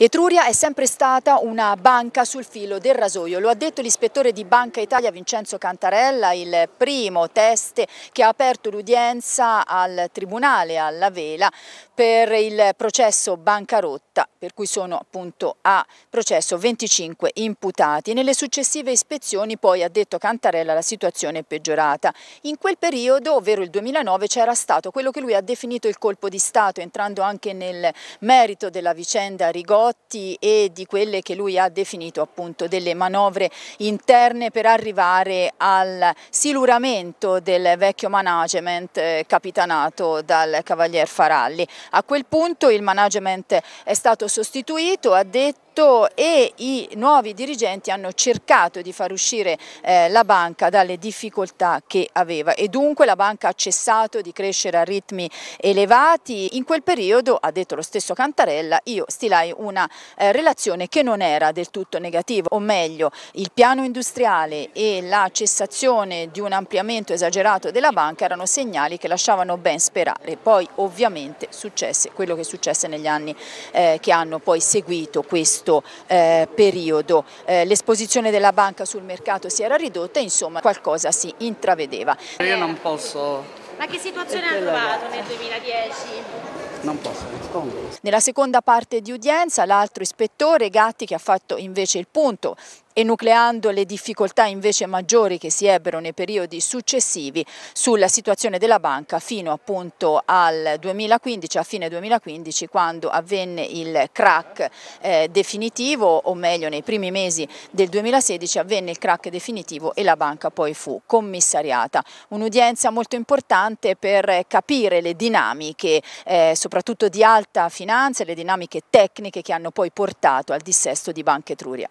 Etruria è sempre stata una banca sul filo del rasoio, lo ha detto l'ispettore di Banca Italia Vincenzo Cantarella, il primo test che ha aperto l'udienza al Tribunale alla Vela per il processo bancarotta, per cui sono appunto a processo 25 imputati. Nelle successive ispezioni poi, ha detto Cantarella, la situazione è peggiorata. In quel periodo, ovvero il 2009, c'era stato quello che lui ha definito il colpo di Stato, entrando anche nel merito della vicenda Rigori, Scotti e di quelle che lui ha definito appunto delle manovre interne per arrivare al siluramento del vecchio management eh, capitanato dal Cavalier Faralli. A quel punto il management è stato sostituito, ha detto tutto e i nuovi dirigenti hanno cercato di far uscire eh, la banca dalle difficoltà che aveva e dunque la banca ha cessato di crescere a ritmi elevati. In quel periodo, ha detto lo stesso Cantarella, io stilai una eh, relazione che non era del tutto negativa, o meglio il piano industriale e la cessazione di un ampliamento esagerato della banca erano segnali che lasciavano ben sperare. Poi ovviamente successe quello che successe negli anni eh, che hanno poi seguito questo questo eh, periodo. Eh, l'esposizione della banca sul mercato si era ridotta, insomma qualcosa si intravedeva. Io non posso... Ma che situazione ha trovato nel 2010? non posso rispondere. Nella seconda parte di udienza l'altro ispettore Gatti che ha fatto invece il punto enucleando le difficoltà invece maggiori che si ebbero nei periodi successivi sulla situazione della banca fino appunto al 2015, a fine 2015 quando avvenne il crack eh, definitivo o meglio nei primi mesi del 2016 avvenne il crack definitivo e la banca poi fu commissariata. Un'udienza molto importante per capire le dinamiche eh, soprattutto di alta finanza, e le dinamiche tecniche che hanno poi portato al dissesto di Banca Etruria.